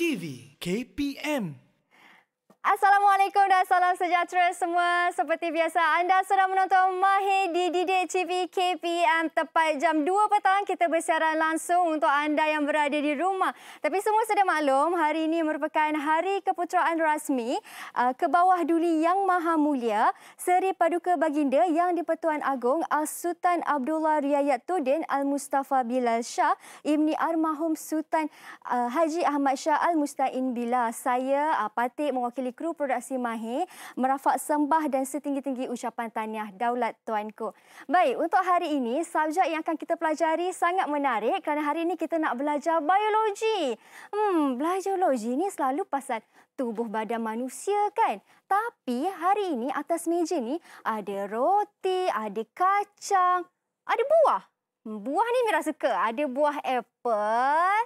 TV KPM Assalamualaikum dan salam sejahtera semua. Seperti biasa, anda sudah menonton Mahir di DD TV KPM tepat jam 2 petang. Kita bersiaran langsung untuk anda yang berada di rumah. Tapi semua sudah maklum, hari ini merupakan hari keputeraan rasmi uh, ke bawah duli Yang Maha Mulia, Seri Paduka Baginda Yang di-Pertuan Agong Al-Sultan Abdullah Riayat Tudin Al-Mustafa Bilal Shah Ibni Armahum Sultan uh, Haji Ahmad Shah Al-Mustain Bila. Saya, uh, Patik, mewakili dari kru produksi Mahi merafak sembah dan setinggi-tinggi ucapan taniah Daulat Tuanku. Baik, untuk hari ini subjek yang akan kita pelajari sangat menarik kerana hari ini kita nak belajar biologi. Hmm, belajar biologi ni selalu pasal tubuh badan manusia kan? Tapi hari ini atas meja ni ada roti, ada kacang, ada buah. Hmm, buah ni Mira suka. Ada buah apple,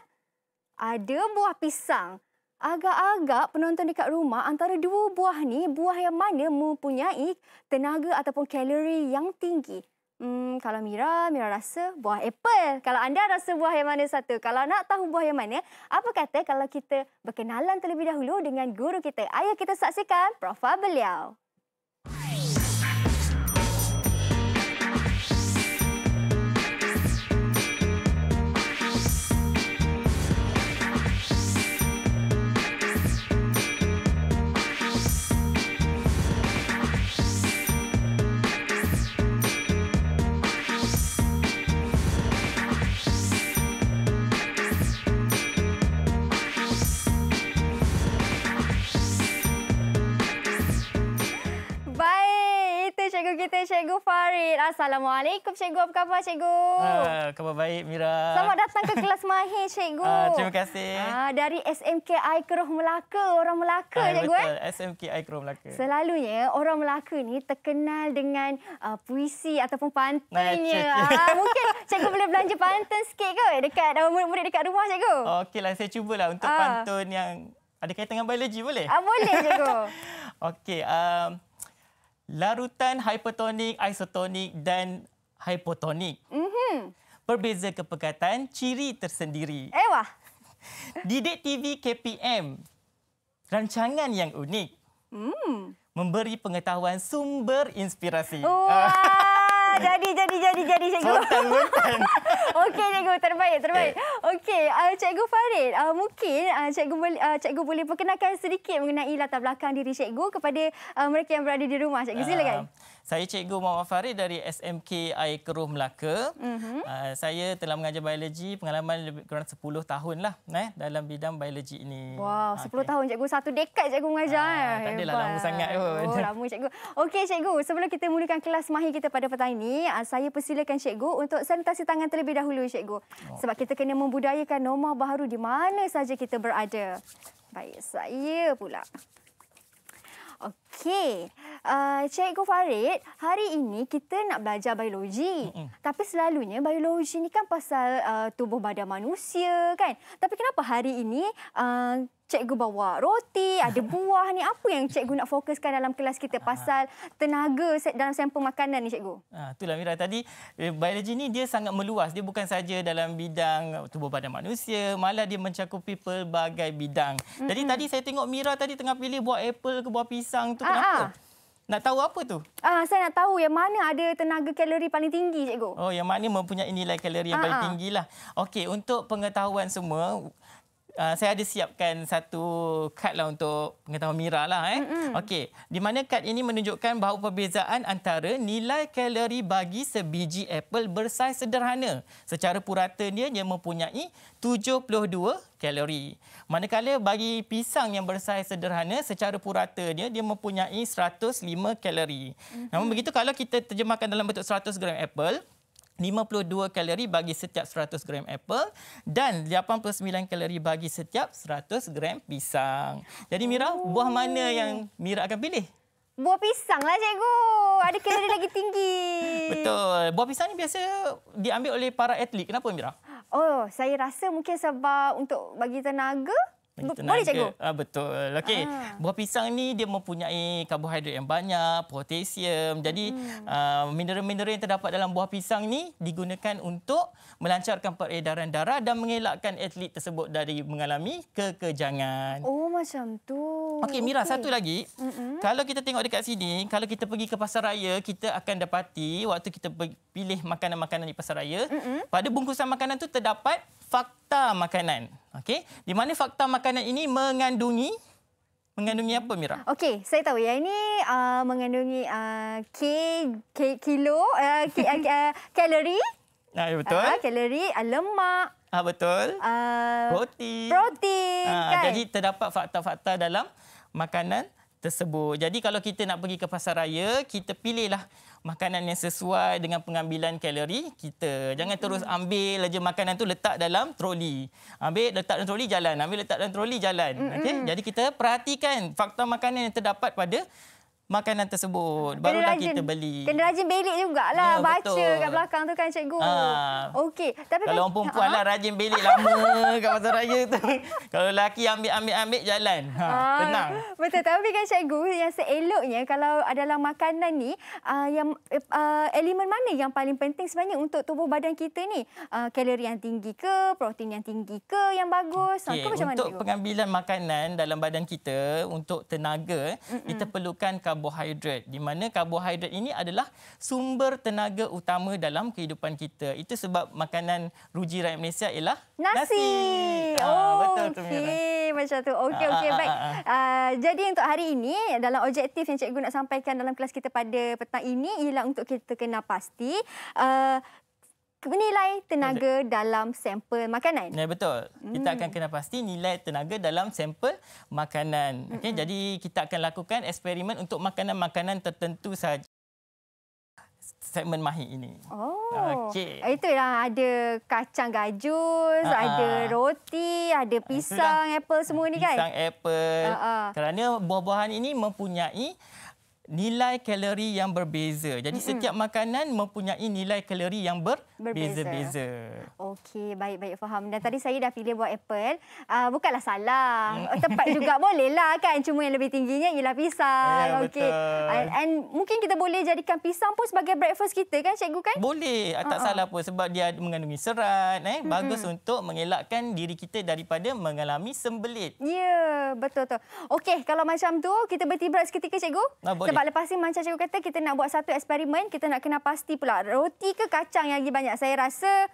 ada buah pisang. Agak-agak penonton dekat rumah antara dua buah ni, buah yang mana mempunyai tenaga ataupun kalori yang tinggi? Hmm, kalau Mira, Mira rasa buah apple. Kalau anda rasa buah yang mana satu? Kalau nak tahu buah yang mana, apa kata kalau kita berkenalan terlebih dahulu dengan guru kita? Ayo kita saksikan profil beliau. kita Cikgu Farid. Assalamualaikum Cikgu. Apa khabar Cikgu? Ha, khabar baik Mira. Selamat datang ke kelas Mahi Cikgu. Ha, terima kasih. Ha, dari SMK Keroh Melaka. Orang Melaka ha, Cikgu. Eh? Betul. Eh? SMK Aikroh Melaka. Selalunya orang Melaka ni terkenal dengan uh, puisi ataupun pantainya. Ha, mungkin Cikgu boleh belanja pantun sikit kot dekat murid-murid dekat rumah Cikgu. Okeylah saya cubalah untuk ha. pantun yang ada kaitan dengan biologi boleh? Ah ha, boleh Cikgu. Okey. Um, larutan hipertonik, isotonik dan hipotonik. Mm-hmm. Perbeza kepekatan, ciri tersendiri. Ewah. Didik TV KPM, rancangan yang unik. Mm. Memberi pengetahuan sumber inspirasi. Wah. Ah, jadi jadi jadi jadi cikgu. Okey cikgu terbaik terbaik. Eh. Okey uh, cikgu Farid uh, mungkin uh, cikgu boleh uh, cikgu boleh perkenalkan sedikit mengenai latar belakang diri cikgu kepada uh, mereka yang berada di rumah cikgu silakan. Uh, saya Cikgu Muhammad Farid dari SMK Air Keruh Melaka. Mm-hmm. Uh, saya telah mengajar biologi pengalaman lebih kurang 10 tahun lah eh, dalam bidang biologi ini. Wow, 10 ah, tahun Cikgu. Satu dekad Cikgu mengajar. Uh, eh. Tak adalah Hebat. lama sangat pun. Oh, lama Cikgu. Okey Cikgu, sebelum kita mulakan kelas mahir kita pada petang ini, saya persilakan Cikgu untuk sanitasi tangan terlebih dahulu Cikgu. Sebab kita kena membudayakan norma baru di mana saja kita berada. Baik, saya pula. Okey, uh, Cikgu Farid, hari ini kita nak belajar biologi. Mm-mm. Tapi selalunya biologi ni kan pasal uh, tubuh badan manusia kan? Tapi kenapa hari ini uh, Cikgu bawa roti, ada buah ni? Apa yang Cikgu nak fokuskan dalam kelas kita pasal tenaga dalam sampel makanan ni Cikgu? Ah, itulah Mira, tadi biologi ni dia sangat meluas. Dia bukan saja dalam bidang tubuh badan manusia, malah dia mencakupi pelbagai bidang. Mm-hmm. Jadi tadi saya tengok Mira tadi tengah pilih buah apple ke buah pisang tu tu kenapa? Ah, ah. Nak tahu apa tu? Ah, saya nak tahu yang mana ada tenaga kalori paling tinggi, cikgu. Oh, yang mana mempunyai nilai kalori yang ah, paling ah. tinggilah. Okey, untuk pengetahuan semua, Uh, saya ada siapkan satu kad lah untuk pengetahuan Mira lah. Eh. Okey, di mana kad ini menunjukkan bahawa perbezaan antara nilai kalori bagi sebiji apple bersaiz sederhana. Secara purata dia, dia mempunyai 72 kalori. Manakala bagi pisang yang bersaiz sederhana, secara purata dia, dia mempunyai 105 kalori. Mm-hmm. Namun begitu, kalau kita terjemahkan dalam bentuk 100 gram apple, 52 kalori bagi setiap 100 gram apple dan 89 kalori bagi setiap 100 gram pisang. Jadi Mira, Ooh. buah mana yang Mira akan pilih? Buah pisang lah cikgu. Ada kalori lagi tinggi. Betul. Buah pisang ni biasa diambil oleh para atlet. Kenapa Mira? Oh, saya rasa mungkin sebab untuk bagi tenaga boleh cikgu? Ha, betul. Okay, Ha. Ah. Buah pisang ni dia mempunyai karbohidrat yang banyak, potasium. Jadi hmm. Ah, mineral-mineral hmm. uh, yang terdapat dalam buah pisang ni digunakan untuk melancarkan peredaran darah dan mengelakkan atlet tersebut dari mengalami kekejangan. Oh macam tu. Okey Mira, okay. satu lagi. Mm -mm. Kalau kita tengok dekat sini, kalau kita pergi ke pasar raya, kita akan dapati waktu kita pilih makanan-makanan di pasar raya, mm -mm. pada bungkusan makanan tu terdapat fakta makanan. Okey, di mana fakta makanan ini mengandungi mengandungi apa Mira? Okey, saya tahu. ya ini uh, mengandungi uh, k, k kilo uh, k, uh, uh kalori. Nah, ya betul. Uh, kalori uh, lemak. Ah uh, betul. Uh, protein. Protein. Uh, kan? Jadi terdapat fakta-fakta dalam makanan tersebut. Jadi kalau kita nak pergi ke pasar raya, kita pilihlah makanan yang sesuai dengan pengambilan kalori kita. Jangan terus mm-hmm. ambil aja makanan tu letak dalam troli. Ambil letak dalam troli jalan, ambil letak dalam troli jalan. Okey. Jadi kita perhatikan fakta makanan yang terdapat pada makanan tersebut. baru Barulah kita beli. Kena rajin belik jugalah. Ya, baca betul. kat belakang tu kan cikgu. Ha. Okey. Tapi Kalau kan- orang perempuan ha? lah rajin belik lama kat pasar raya tu. kalau lelaki ambil-ambil-ambil jalan. Ha. Ha. Tenang. Betul. Tapi kan cikgu yang seeloknya kalau dalam makanan ni uh, yang uh, elemen mana yang paling penting sebenarnya untuk tubuh badan kita ni? Uh, kalori yang tinggi ke? Protein yang tinggi ke? Yang bagus? Okay. Ha, macam untuk mana, pengambilan makanan dalam badan kita untuk tenaga mm -mm. kita perlukan karbohidrat di mana karbohidrat ini adalah sumber tenaga utama dalam kehidupan kita itu sebab makanan ruji rakyat Malaysia ialah nasi, nasi. Ah, oh, betul tu okay. macam tu okey okey ah, ah, baik Uh, jadi untuk hari ini dalam objektif yang cikgu nak sampaikan dalam kelas kita pada petang ini ialah untuk kita kenal pasti uh, menilai tenaga betul. dalam sampel makanan. Ya betul. Mm. Kita hmm. akan kena pasti nilai tenaga dalam sampel makanan. Okey, mm -mm. jadi kita akan lakukan eksperimen untuk makanan-makanan tertentu saja segmen mahi ini. Oh. Okay. Ah, itu Itulah ada kacang gajus, ha ada ah. roti, ada pisang, Itulah. apple semua ni kan? Pisang, apple. Ha Kerana buah-buahan ini mempunyai nilai kalori yang berbeza. Jadi mm -hmm. setiap makanan mempunyai nilai kalori yang ber berbeza-beza. Okey, baik-baik faham. Dan tadi saya dah pilih buat apple. Uh, bukanlah salah. Mm. Oh, Tepat juga bolehlah kan. Cuma yang lebih tingginya ialah pisang. Yeah, okay. And, and mungkin kita boleh jadikan pisang pun sebagai breakfast kita kan cikgu kan? Boleh. Ah, tak uh ah, -huh. salah pun sebab dia mengandungi serat. Eh. Bagus mm -hmm. untuk mengelakkan diri kita daripada mengalami sembelit. Ya, yeah, betul-betul. Okey, kalau macam tu kita berhenti beras ketika cikgu? Nah, boleh. Sebab lepas ni macam cikgu kata kita nak buat satu eksperimen, kita nak kena pasti pula roti ke kacang yang lagi banyak. Saya rasa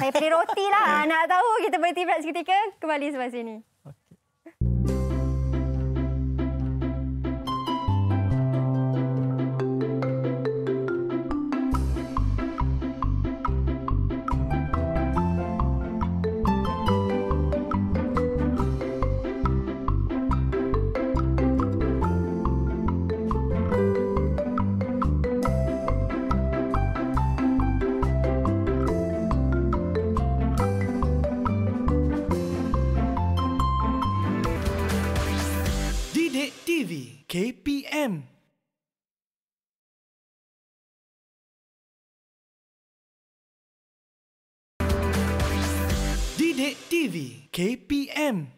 saya pilih roti lah. nak tahu kita boleh tiba seketika. Kembali sebab sini. Okay. KPM.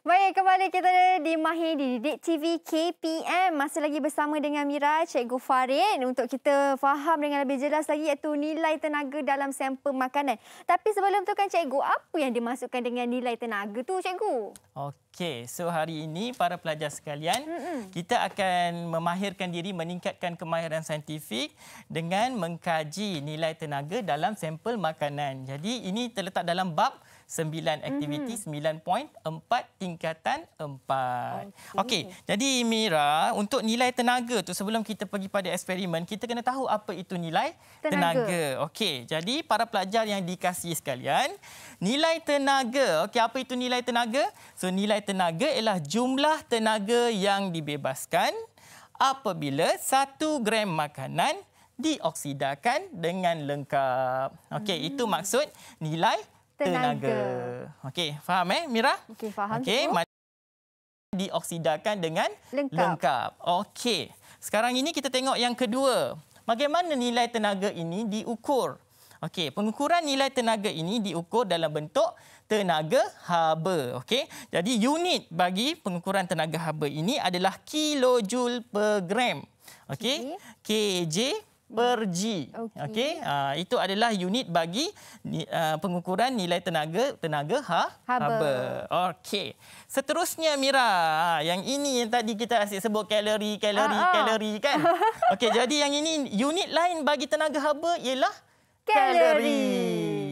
Baik, kembali kita di Mahir di Didik TV KPM. Masih lagi bersama dengan Mira, Cikgu Farid untuk kita faham dengan lebih jelas lagi iaitu nilai tenaga dalam sampel makanan. Tapi sebelum tu kan Cikgu, apa yang dimasukkan dengan nilai tenaga tu Cikgu? Okey, so hari ini para pelajar sekalian, mm -mm. kita akan memahirkan diri meningkatkan kemahiran saintifik dengan mengkaji nilai tenaga dalam sampel makanan. Jadi ini terletak dalam bab sembilan aktiviti hmm. sembilan poin empat tingkatan empat. Okey, okay. jadi Mira untuk nilai tenaga tu sebelum kita pergi pada eksperimen kita kena tahu apa itu nilai tenaga. tenaga. Okey, jadi para pelajar yang dikasih sekalian nilai tenaga. Okay, apa itu nilai tenaga? So nilai tenaga ialah jumlah tenaga yang dibebaskan apabila satu gram makanan dioksidakan dengan lengkap. Okey, hmm. itu maksud nilai tenaga. Okey, faham eh Mira? Okey, faham. Okey, macam dioksidakan dengan lengkap. lengkap. Okey. Sekarang ini kita tengok yang kedua. Bagaimana nilai tenaga ini diukur? Okey, pengukuran nilai tenaga ini diukur dalam bentuk tenaga haba. Okey. Jadi unit bagi pengukuran tenaga haba ini adalah kilojoule per gram. Okey. Okay. KJ per G. Okey. Okay. Uh, ah, itu adalah unit bagi uh, pengukuran nilai tenaga tenaga ha haba. Okey. Seterusnya Mira, ah, yang ini yang tadi kita asyik sebut kalori, kalori, ah, kalori ah. kan? Okey, jadi yang ini unit lain bagi tenaga haba ialah kalori.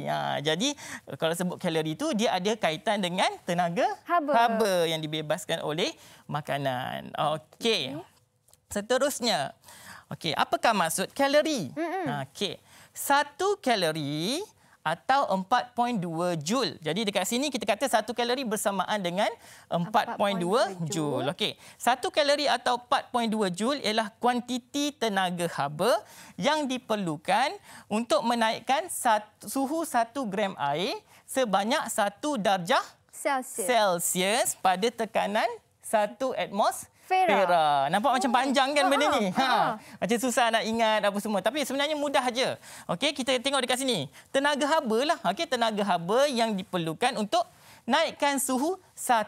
Ha, jadi kalau sebut kalori itu dia ada kaitan dengan tenaga haba, haba yang dibebaskan oleh makanan. Okey. Okay. Seterusnya, Okey, apakah maksud kalori? Mm-hmm. Okey, satu kalori atau 4.2 jul. Jadi dekat sini kita kata satu kalori bersamaan dengan 4.2 jul. Okey. Satu kalori atau 4.2 jul ialah kuantiti tenaga haba yang diperlukan untuk menaikkan suhu satu gram air sebanyak satu darjah Celsius. Celsius pada tekanan satu atmosfer Fera. Fera. Nampak oh. macam ah. panjang kan benda ni. Ah, ah. Ha. Macam susah nak ingat apa semua. Tapi sebenarnya mudah aja. Okay, kita tengok dekat sini. Tenaga haba lah. Okay, tenaga haba yang diperlukan untuk naikkan suhu 1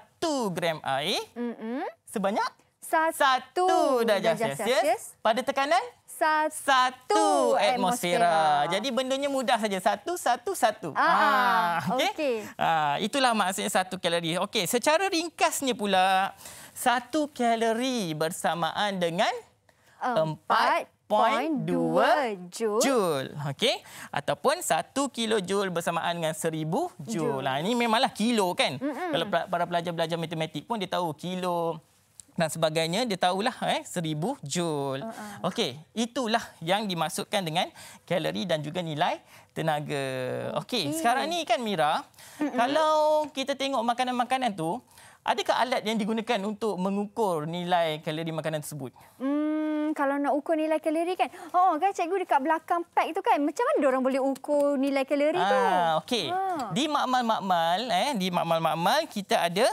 gram air. Mm-mm. Sebanyak? Satu, satu darjah Celsius. Pada tekanan? Satu, satu atmosfera. atmosfera. Jadi bendanya mudah saja. Satu, satu, satu. Ah, ah, okay. Okay. Ah, itulah maksudnya satu kalori. Okey, secara ringkasnya pula, satu kalori bersamaan dengan empat. 0.2 joule. joule. Okey. Ataupun satu kilo joule bersamaan dengan seribu joule. Nah, ha, ini memanglah kilo kan. Mm-mm. Kalau para pelajar belajar matematik pun dia tahu kilo dan sebagainya dia tahulah eh 1000 joule. Uh-uh. Okey, itulah yang dimasukkan dengan kalori dan juga nilai tenaga. Okey, okay. sekarang ni kan Mira, Mm-mm. kalau kita tengok makanan-makanan tu, Adakah alat yang digunakan untuk mengukur nilai kalori makanan tersebut? Hmm, kalau nak ukur nilai kalori kan. Oh, kan cikgu dekat belakang pack tu kan. Macam mana orang boleh ukur nilai kalori ah, tu? okey. Ah. Di makmal-makmal eh, di makmal-makmal kita ada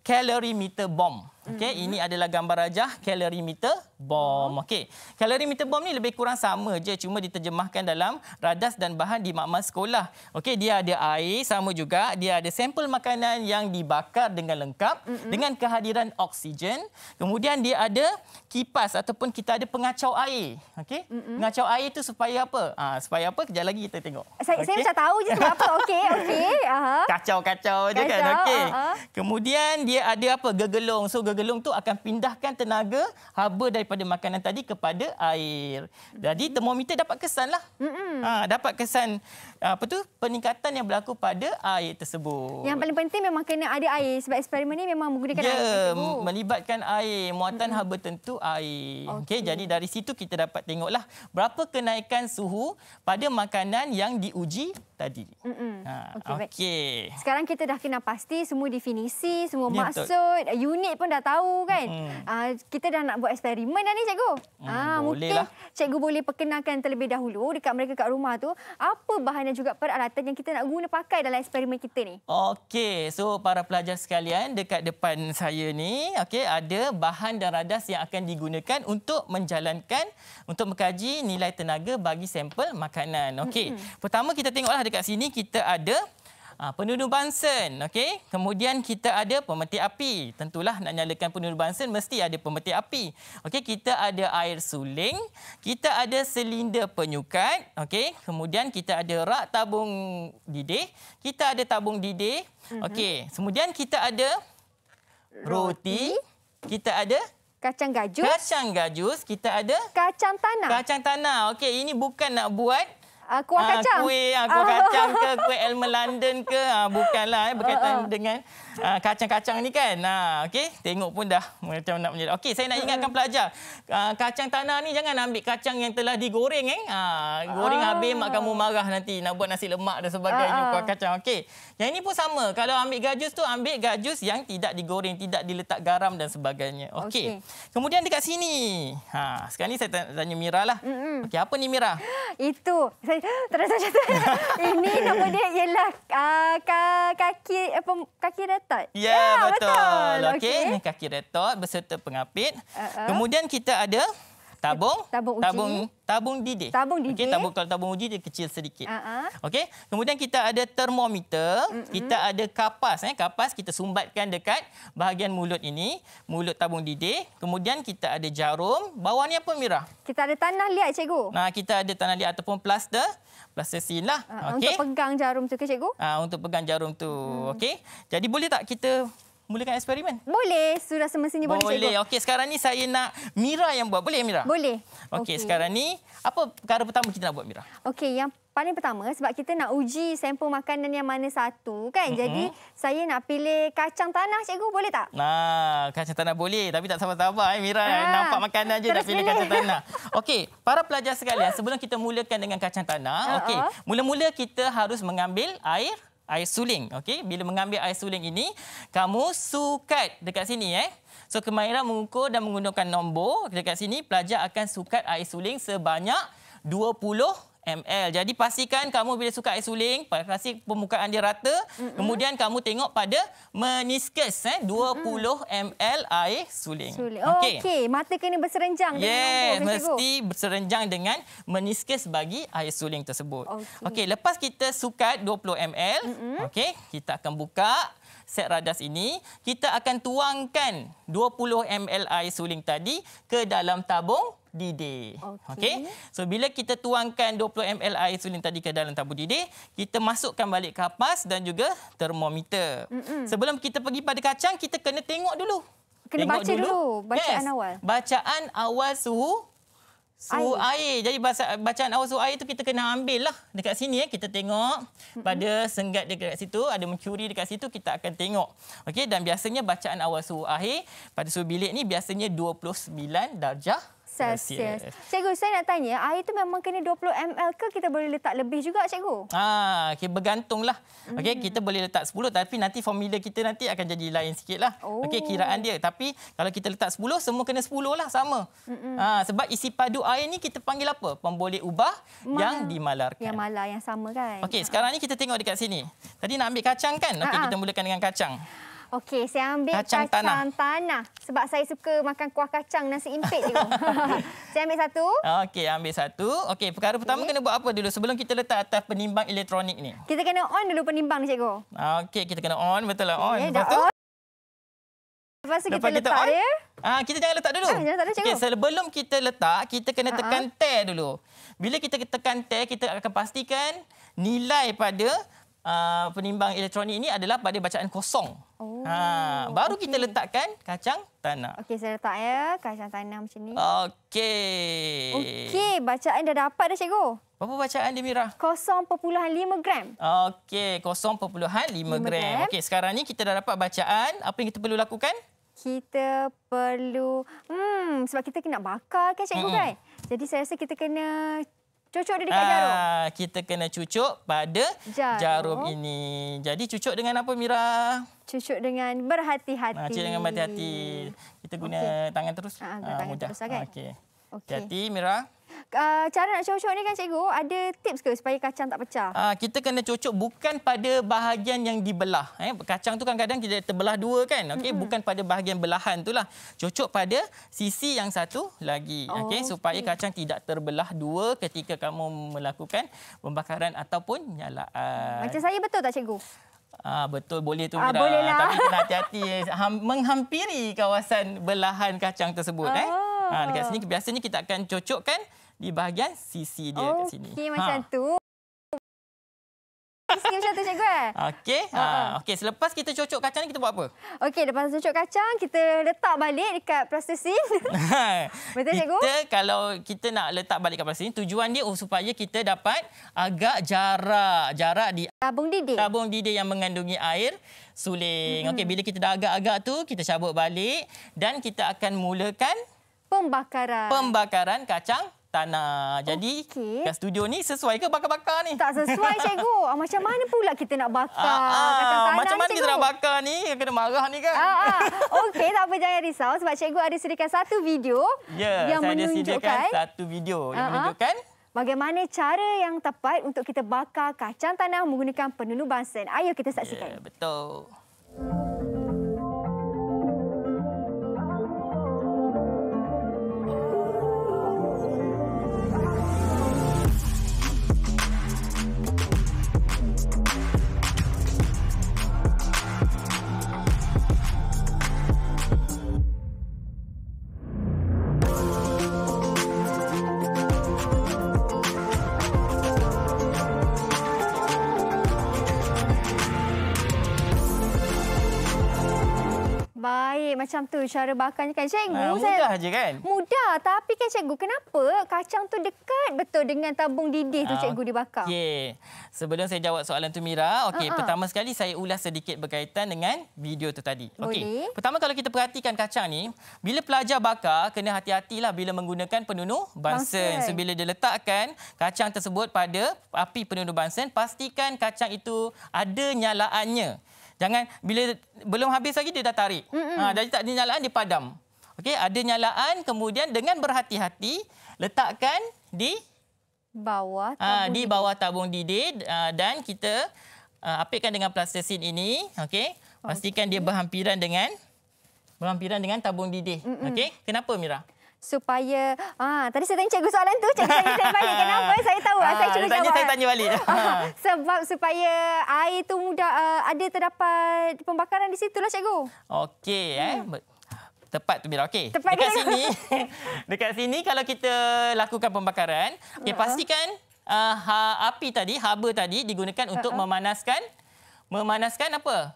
calorimeter bomb. Okey, mm-hmm. ini adalah gambar rajah kalorimeter bomb. Mm-hmm. Okey. kalorimeter bomb ni lebih kurang sama je cuma diterjemahkan dalam radas dan bahan di makmal sekolah. Okey, dia ada air sama juga, dia ada sampel makanan yang dibakar dengan lengkap mm-hmm. dengan kehadiran oksigen. Kemudian dia ada kipas ataupun kita ada pengacau air. Okey. Mm-hmm. Pengacau air tu supaya apa? ha, supaya apa? Kejap lagi kita tengok. Saya okay. saya macam tahu je sebab apa. Okey, okey. Aha. Kacau-kacau je kan. Okey. Uh-huh. Kemudian dia ada apa? Gegelong. So gelung tu akan pindahkan tenaga haba daripada makanan tadi kepada air. Jadi termometer dapat kesan lah. Ha, dapat kesan ah, apa tu peningkatan yang berlaku pada air tersebut. Yang paling penting memang kena ada air sebab eksperimen ni memang menggunakan ya, air tersebut. melibatkan air, muatan haba tentu air. Okey, okay, jadi dari situ kita dapat tengoklah berapa kenaikan suhu pada makanan yang diuji tadi. Ha, Okay. Sekarang kita dah kena pasti semua definisi, semua ya, maksud, unit pun dah tahu kan. Hmm. Uh, kita dah nak buat eksperimen dah ni cikgu. Hmm, ah mungkin lah. cikgu boleh perkenalkan terlebih dahulu dekat mereka kat rumah tu apa bahan dan juga peralatan yang kita nak guna pakai dalam eksperimen kita ni. Okey, so para pelajar sekalian dekat depan saya ni, okey ada bahan dan radas yang akan digunakan untuk menjalankan untuk mengkaji nilai tenaga bagi sampel makanan. Okey. Hmm. Pertama kita tengoklah dekat sini kita ada Ah, penduduk bansen. Okay? Kemudian kita ada pemetik api. Tentulah nak nyalakan penduduk bansen mesti ada pemetik api. Okay? Kita ada air suling. Kita ada silinder penyukat. Okay? Kemudian kita ada rak tabung didih. Kita ada tabung didih. Mhm. Okay? Kemudian kita ada roti. Kita ada kacang gajus. Kacang gajus. Kita ada kacang tanah. Kacang tanah. Okay? Ini bukan nak buat... Uh, kuah ah, kacang. Uh, kuih, uh, kuah kacang ke, kuih Elmer London ke. Uh, bukanlah eh, berkaitan uh, uh. dengan Ah, kacang-kacang ni kan. Ha, okey, tengok pun dah macam nak menjadi. Okey, saya nak ingatkan pelajar. Ah, kacang tanah ni jangan ambil kacang yang telah digoreng eh. Ha, goreng ah. habis mak kamu marah nanti nak buat nasi lemak dan sebagainya ah. kacang. Okey. Yang ini pun sama. Kalau ambil gajus tu ambil gajus yang tidak digoreng, tidak diletak garam dan sebagainya. Okey. Okay. Kemudian dekat sini. Ha, sekarang ni saya tanya Mira lah. Mm-hmm. Okey, apa ni Mira? Itu. Saya terasa macam ini nama dia ialah uh, kaki apa kaki dah retot. Ya, ya betul. betul. Okey, okay. ni kaki retot beserta pengapit. Uh -uh. Kemudian kita ada tabung tabung uji. tabung tabung didih. Tabung didih. Okey, tabung kalau tabung uji dia kecil sedikit. Uh -uh. Okey. Kemudian kita ada termometer, uh -uh. kita ada kapas eh. Kapas kita sumbatkan dekat bahagian mulut ini, mulut tabung didih. Kemudian kita ada jarum. Bawah ni apa Mira? Kita ada tanah liat cikgu. Nah, kita ada tanah liat ataupun plaster rasa lah, Uh, ah, ah, okay. Untuk pegang jarum tu ke cikgu? Uh, untuk pegang jarum tu. Hmm. Okey. Jadi boleh tak kita mulakan eksperimen? Boleh. Sudah semasa ni. boleh. cikgu. Okey sekarang ni saya nak Mira yang buat. Boleh Mira? Boleh. Okey okay. sekarang ni apa perkara pertama kita nak buat Mira? Okay, yang paling pertama sebab kita nak uji sampel makanan yang mana satu kan. Mm -hmm. Jadi saya nak pilih kacang tanah cikgu boleh tak? Nah, kacang tanah boleh tapi tak sabar-sabar eh Mira ah, nampak makanan aja dah pilih kacang tanah. Okey, para pelajar sekalian sebelum kita mulakan dengan kacang tanah, uh -oh. okey. Ah. Mula-mula kita harus mengambil air air suling. Okey, bila mengambil air suling ini, kamu sukat dekat sini eh. So kemahiran mengukur dan menggunakan nombor dekat sini pelajar akan sukat air suling sebanyak 20 ml. Jadi pastikan kamu bila suka air suling, pasti permukaan dia rata. Mm-mm. Kemudian kamu tengok pada meniscus eh 20 Mm-mm. ml air suling. suling. Okey. Okey, mata kena berserenjang yes, dengan nombor mesti cikgu. berserenjang dengan meniscus bagi air suling tersebut. Okey, okay, lepas kita sukat 20 ml, okey, kita akan buka set radas ini kita akan tuangkan 20 ml air suling tadi ke dalam tabung didih. Okey. Okay? So bila kita tuangkan 20 ml air suling tadi ke dalam tabung didih, kita masukkan balik kapas dan juga termometer. Mm-mm. Sebelum kita pergi pada kacang, kita kena tengok dulu. Kena tengok baca dulu bacaan yes. awal. Bacaan awal suhu suhu air. air. Jadi bacaan awal suhu air tu kita kena ambil lah dekat sini eh kita tengok Mm-mm. pada senggat dekat situ ada mencuri dekat situ kita akan tengok. Okey dan biasanya bacaan awal suhu air pada suhu bilik ni biasanya 29 darjah Yes, yes. Cikgu, saya nak tanya, air itu memang kena 20 ml ke kita boleh letak lebih juga, cikgu? Ah, okay, lah. Mm. Okey, hmm. kita boleh letak 10 tapi nanti formula kita nanti akan jadi lain sikitlah. Oh. Okay, kiraan dia. Tapi kalau kita letak 10, semua kena 10 lah sama. mm Ah, sebab isi padu air ni kita panggil apa? Pemboleh ubah Mal. yang dimalarkan. Yang malar yang sama kan. Okay, sekarang ni kita tengok dekat sini. Tadi nak ambil kacang kan? Okey, kita mulakan dengan kacang. Okey, saya ambil kacang, kacang tanah. tanah. Sebab saya suka makan kuah kacang nasi impit tu. saya ambil satu. Okey, ambil satu. Okey, perkara okay. pertama kena buat apa dulu sebelum kita letak atas penimbang elektronik ni? Kita kena on dulu penimbang ni, cikgu. Okey, kita kena on. Betul lah, on. Okay, betul. Lepas tu Lepas kita, kita letak dia. Ah, kita jangan letak dulu. Ah, jangan letak dulu, cikgu. Okay, sebelum kita letak, kita kena tekan uh -huh. tear dulu. Bila kita tekan tear, kita akan pastikan nilai pada uh, penimbang elektronik ini adalah pada bacaan kosong. Oh, ha, baru okay. kita letakkan kacang tanah. Okey, saya letak ya kacang tanah macam ni. Okey. Okey, bacaan dah dapat dah cikgu. Berapa bacaan dia Mira? 0.5 gram. Okey, 0.5 gram. gram. Okey, sekarang ni kita dah dapat bacaan, apa yang kita perlu lakukan? Kita perlu hmm sebab kita kena bakar kan cikgu mm kan. Jadi saya rasa kita kena Cucuk dia dekat ah, jarum. Kita kena cucuk pada jarum. jarum ini. Jadi cucuk dengan apa Mira? Cucuk dengan berhati-hati. Ah, cucuk dengan berhati-hati. Kita guna okay. tangan terus. Ah, guna ah, tangan mudah. terus. Okay. okay. Jati, okay. Mira. Uh, cara nak cocok ni kan cikgu, ada tips ke supaya kacang tak pecah? Uh, kita kena cocok bukan pada bahagian yang dibelah. Eh. Kacang tu kan kadang-kadang kita terbelah dua kan? Okay? Mm -hmm. Bukan pada bahagian belahan tu lah. Cocok pada sisi yang satu lagi. Oh, okay? Supaya kacang tidak terbelah dua ketika kamu melakukan pembakaran ataupun nyalaan. Hmm, macam saya betul tak cikgu? Ah betul boleh tu ah, Mira ah, tapi kena hati-hati menghampiri kawasan belahan kacang tersebut uh eh oh, Ha, dekat sini biasanya kita akan cocokkan di bahagian sisi dia okay, kat sini. Okey, macam ha. tu. Sini macam tu cikgu eh? Okey. Ha, ha, ha, okey, selepas kita cocok kacang ni kita buat apa? Okey, lepas cocok kacang kita letak balik dekat plastisin. Betul kita, cikgu? Kita kalau kita nak letak balik dekat plastisin, tujuan dia oh, supaya kita dapat agak jarak, jarak di tabung didih. Tabung didih yang mengandungi air suling. Mm -hmm. Okey, bila kita dah agak-agak tu, kita cabut balik dan kita akan mulakan pembakaran. Pembakaran kacang tanah. Jadi, okay. kat studio ni sesuai ke bakar-bakar ni? Tak sesuai, cikgu. Ah, macam mana pula kita nak bakar ah, ah kacang tanah Macam mana cikgu? kita nak bakar ni? Kena marah ni kan? Ah, ah. Okey, tak apa. Jangan risau. Sebab cikgu ada sediakan satu video yeah, yang saya menunjukkan. Ada satu video yang ah, menunjukkan. Bagaimana cara yang tepat untuk kita bakar kacang tanah menggunakan penulu bansen. Ayo kita saksikan. Yeah, Betul. macam tu cara bakarnya kan cikgu. Uh, mudah saya, je kan? Mudah tapi kan cikgu kenapa kacang tu dekat betul dengan tabung didih tu uh, cikgu dibakar? Okey. Sebelum saya jawab soalan tu Mira, okey uh ah, -huh. pertama sekali saya ulas sedikit berkaitan dengan video tu tadi. Okey. Pertama kalau kita perhatikan kacang ni, bila pelajar bakar kena hati-hatilah bila menggunakan penunuh bunsen. So bila letakkan kacang tersebut pada api penunuh bunsen, pastikan kacang itu ada nyalaannya. Jangan bila belum habis lagi dia dah tarik. Mm-hmm. Ha, jadi tak ada nyalaan, dia padam. Okey, ada nyalaan kemudian dengan berhati-hati letakkan di bawah ha, tabung aa, di bawah tabung didih ha, dan kita aa, ha, apikkan dengan plastisin ini okey pastikan okay. dia berhampiran dengan berhampiran dengan tabung didih okey kenapa mira supaya ah tadi saya tanya cikgu soalan tu cikgu tanya saya balik kenapa saya tahu ah, saya ah, cuba jawab saya tanya balik ah. sebab supaya air tu mudah uh, ada terdapat pembakaran di situlah cikgu okey eh. hmm. tepat tu bila okey dekat dia sini dekat sini kalau kita lakukan pembakaran okey ha. pastikan uh, api tadi haba tadi digunakan untuk uh-huh. memanaskan memanaskan apa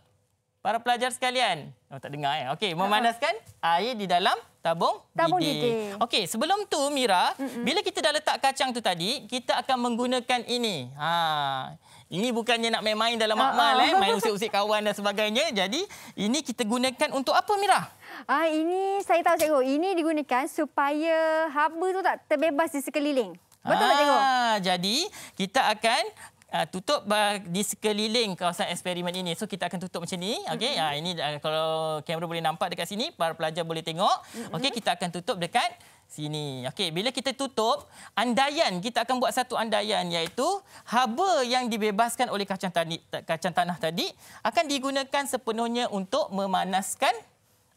para pelajar sekalian oh tak dengar eh okey memanaskan uh-huh. air di dalam tabung, tabung didih. didih. Okey, sebelum tu Mira, mm -mm. bila kita dah letak kacang tu tadi, kita akan menggunakan ini. Ha. Ini bukannya nak main-main dalam makmal ha, uh ha. -uh. eh, main usik-usik kawan dan sebagainya. Jadi, ini kita gunakan untuk apa Mira? Ah, ini saya tahu cikgu. Ini digunakan supaya haba tu tak terbebas di sekeliling. Betul ah, tak cikgu? jadi kita akan uh, tutup uh, di sekeliling kawasan eksperimen ini. So kita akan tutup macam ni. Okey, mm-hmm. uh, ini uh, kalau kamera boleh nampak dekat sini, para pelajar boleh tengok. Mm-hmm. Okey, kita akan tutup dekat sini. Okey, bila kita tutup, andaian kita akan buat satu andaian iaitu haba yang dibebaskan oleh kacang tanah kacang tanah tadi akan digunakan sepenuhnya untuk memanaskan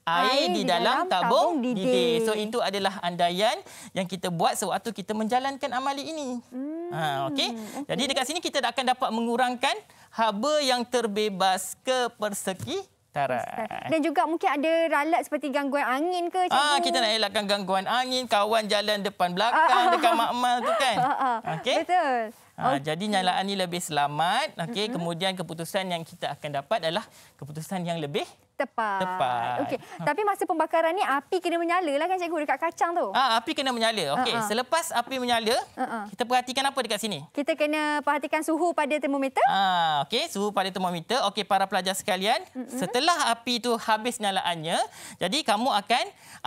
air di, di dalam, dalam tabung, tabung didih. didih. So itu adalah andaian yang kita buat sewaktu kita menjalankan amali ini. Hmm. Ha, okay? okay. Jadi dekat sini kita akan dapat mengurangkan haba yang terbebas ke persegi Tarai. Dan juga mungkin ada ralat seperti gangguan angin ke? Cikgu? Ah kita nak elakkan gangguan angin, kawan jalan depan belakang dekat makmal tu kan? Ha, ha. Okey. Betul. Ha, okay. Jadi nyalaan ini lebih selamat. Okay. Mm -hmm. Kemudian keputusan yang kita akan dapat adalah keputusan yang lebih Tepat. Tepat. Okey. Tapi masa pembakaran ni api kena menyala lah kan cikgu dekat kacang tu. Ah, api kena menyala. Okey. Uh -uh. Selepas api menyala, uh -uh. kita perhatikan apa dekat sini? Kita kena perhatikan suhu pada termometer. Ah, okey. Suhu pada termometer. Okey, para pelajar sekalian, uh -uh. setelah api tu habis nyalaannya, jadi kamu akan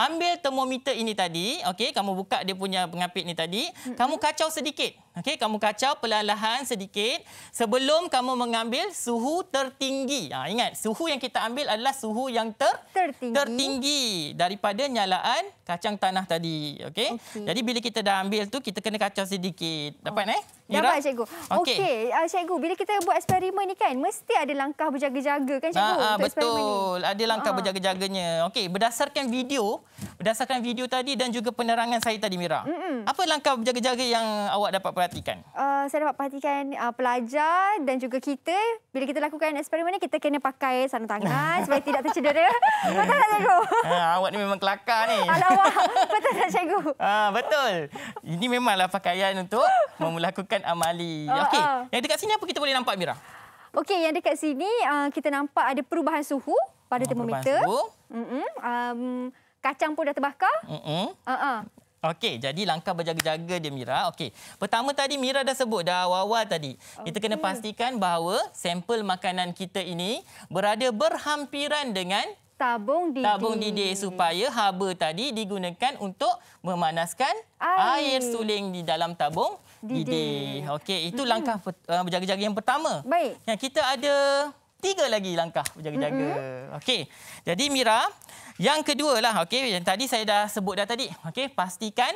ambil termometer ini tadi. Okey, kamu buka dia punya pengapit ni tadi. Uh -uh. Kamu kacau sedikit. Okey, kamu kacau perlahan-lahan sedikit sebelum kamu mengambil suhu tertinggi. Ah, ingat, suhu yang kita ambil adalah suhu yang ter tertinggi. tertinggi daripada nyalaan kacang tanah tadi. Okey. Okay. Jadi bila kita dah ambil tu kita kena kacau sedikit. Dapat oh. eh? Mira? Dapat cikgu. Okey, okay. uh, ah, cikgu bila kita buat eksperimen ni kan mesti ada langkah berjaga-jaga kan cikgu? Ha, ha, betul. Ada langkah ha. berjaga-jaganya. Okey, berdasarkan video, berdasarkan video tadi dan juga penerangan saya tadi Mira. Mm -mm. Apa langkah berjaga-jaga yang awak dapat perhatikan? Uh, saya dapat perhatikan uh, pelajar dan juga kita bila kita lakukan eksperimen ni kita kena pakai sarung tangan supaya tidak tercedera. betul tak cikgu? Ha, awak ni memang kelakar ni. Alah, betul tak cikgu? Ha, betul. Ini memanglah pakaian untuk memulakan bukan amali. Uh, Okey, uh. yang dekat sini apa kita boleh nampak Mira? Okey, yang dekat sini uh, kita nampak ada perubahan suhu pada uh, termometer. Mm -mm, um, kacang pun dah terbakar. Mm -mm. Uh -uh. Okey, jadi langkah berjaga-jaga dia Mira. Okey. Pertama tadi Mira dah sebut dah awal-awal tadi. Okay. Kita kena pastikan bahawa sampel makanan kita ini berada berhampiran dengan tabung didih. Tabung didih supaya haba tadi digunakan untuk memanaskan air, air suling di dalam tabung Didi, day Okey, itu mm. langkah uh, berjaga-jaga yang pertama. Baik. Yang kita ada tiga lagi langkah berjaga-jaga. Mm-hmm. Okey. Jadi Mira, yang kedua lah. Okey, yang tadi saya dah sebut dah tadi. Okey, pastikan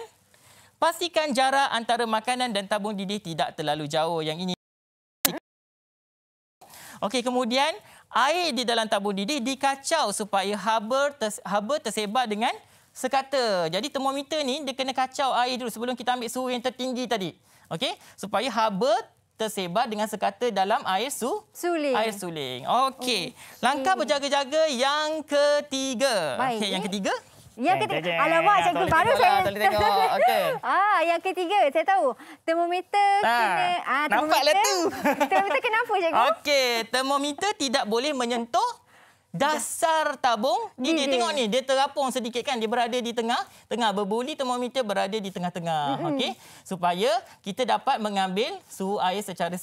pastikan jarak antara makanan dan tabung didi tidak terlalu jauh. Yang ini. Okey, kemudian air di dalam tabung didi dikacau supaya haber haba tersebar dengan sekata. Jadi termometer ni dia kena kacau air dulu sebelum kita ambil suhu yang tertinggi tadi. Okey, supaya haba tersebar dengan sekata dalam air su suling. Air suling. Okey. Okay. Langkah berjaga-jaga yang ketiga. Okey, yang ketiga? Yang ketiga. Jeng, jeng. Alamak, cikgu baru saya. Okey. Ah, yang ketiga saya tahu. Termometer ha. kena ah, lah termometer. Nampaklah tu. termometer kenapa cikgu? Okey, termometer tidak boleh menyentuh dasar tabung ni dia tengok ni dia terapung sedikit kan dia berada di tengah tengah berbuli termometer berada di tengah-tengah okey supaya kita dapat mengambil suhu air secara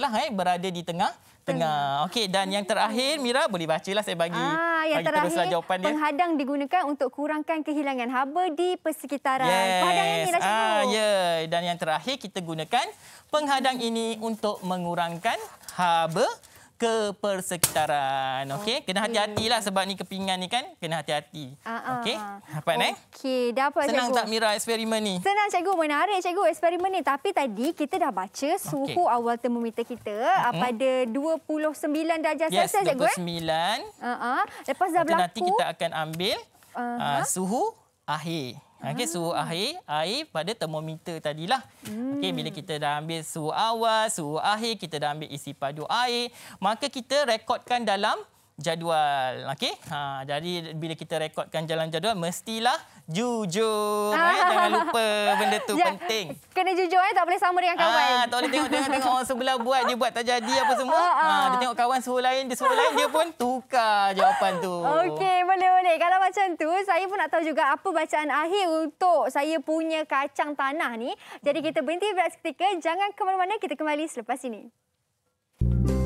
lah, eh berada di tengah tengah mm. okey dan yang terakhir Mira boleh bacalah saya bagi ah, yang bagi terakhir jawapan dia. penghadang digunakan untuk kurangkan kehilangan haba di persekitaran yes. penghadang ini lah ah ya yeah. dan yang terakhir kita gunakan penghadang ini untuk mengurangkan haba ke persekitaran. Okey, okay. kena hati hati lah sebab ni kepingan ni kan, kena hati-hati. Ah, ah, Okey. Dapat ah. okay. eh? Okey, dapat Senang cikgu. tak Mira eksperimen ni? Senang cikgu, menarik cikgu eksperimen ni. Tapi tadi kita dah baca suhu okay. awal termometer kita mm -hmm. pada 29 darjah yes, Celsius cikgu. Yes, 29. Heeh. Uh -huh. Lepas dah berlaku, nanti kita akan ambil uh -huh. uh, suhu akhir. Ah. Okey suhu ah. akhir air pada termometer tadilah. Hmm. Okey bila kita dah ambil suhu awal, suhu akhir, kita dah ambil isi padu air, maka kita rekodkan dalam jadual. Okey? Ha, jadi bila kita rekodkan jalan jadual, mestilah jujur. Ah. Eh? Jangan lupa benda tu ya. penting. Kena jujur, eh? tak boleh sama dengan kawan. Ah, tak boleh tengok-tengok orang sebelah buat, dia buat tak jadi apa semua. Ah, Ha, dia tengok kawan sebelah lain, dia suruh lain, dia pun tukar jawapan tu. Okey, boleh-boleh. Kalau macam tu, saya pun nak tahu juga apa bacaan akhir untuk saya punya kacang tanah ni. Jadi kita berhenti berat seketika. Jangan ke mana-mana, kita kembali selepas ini. Thank you.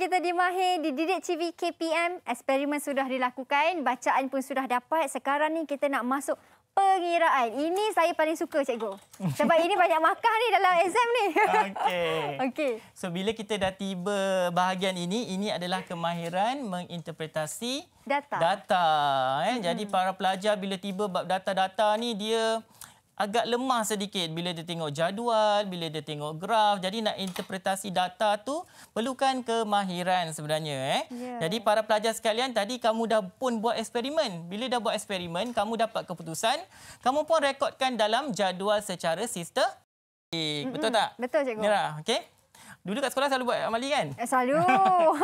kita di Mahir, di Didik TV KPM. Eksperimen sudah dilakukan, bacaan pun sudah dapat. Sekarang ni kita nak masuk pengiraan. Ini saya paling suka, cikgu. Sebab ini banyak markah ni dalam exam ni. Okey. Okey. So bila kita dah tiba bahagian ini, ini adalah kemahiran menginterpretasi data. data eh? hmm. Jadi para pelajar bila tiba bab data-data ni, dia agak lemah sedikit bila dia tengok jadual, bila dia tengok graf. Jadi nak interpretasi data tu perlukan kemahiran sebenarnya eh. Yeah. Jadi para pelajar sekalian tadi kamu dah pun buat eksperimen. Bila dah buat eksperimen, kamu dapat keputusan, kamu pun rekodkan dalam jadual secara sistematik. Eh, mm -hmm. Betul tak? Betul cikgu. Ya, okay. Dulu kat sekolah selalu buat amali kan? Eh, selalu.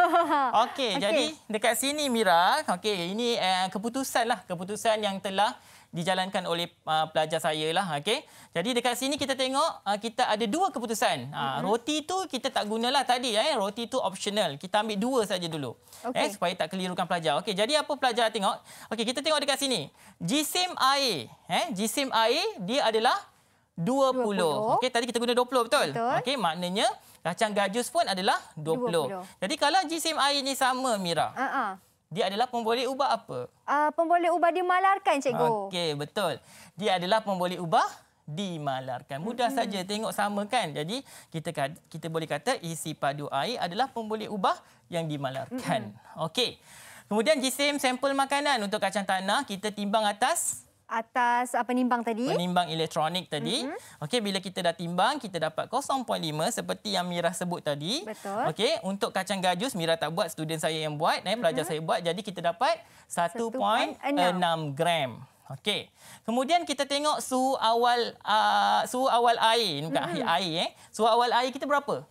okey, okay. jadi dekat sini Mira, okey, ini uh, keputusan lah, keputusan yang telah dijalankan oleh uh, pelajar saya lah, okey. Jadi dekat sini kita tengok uh, kita ada dua keputusan. Uh, mm -hmm. Roti tu kita tak guna lah tadi ya, eh. roti tu optional. Kita ambil dua saja dulu. Okay. Eh supaya tak kelirukan pelajar. Okey, jadi apa pelajar tengok? Okey, kita tengok dekat sini. Jisim air, eh jisim air dia adalah 20. 20. Okey, tadi kita guna 20 betul? betul. Okey, maknanya Rancang gajus pun adalah 20. 20. Jadi kalau jisim air ini sama, Mira. Uh -uh. Dia adalah pemboleh ubah apa? Uh, pemboleh ubah dimalarkan, Cikgu. Okey, betul. Dia adalah pemboleh ubah dimalarkan. Mudah hmm. saja tengok sama kan. Jadi kita kita boleh kata isi padu air adalah pemboleh ubah yang dimalarkan. Hmm. Okey. Kemudian jisim sampel makanan untuk kacang tanah kita timbang atas atas apa ah, nimbang tadi? Penimbang elektronik tadi. Mm -hmm. Okey, bila kita dah timbang, kita dapat 0.5 seperti yang Mira sebut tadi. Betul. Okey, untuk kacang gajus Mira tak buat, student saya yang buat, eh, pelajar mm -hmm. saya buat. Jadi kita dapat 1.6 gram. Okey. Kemudian kita tengok suhu awal uh, ah, suhu awal air, mm -hmm. air eh. Suhu awal air kita berapa?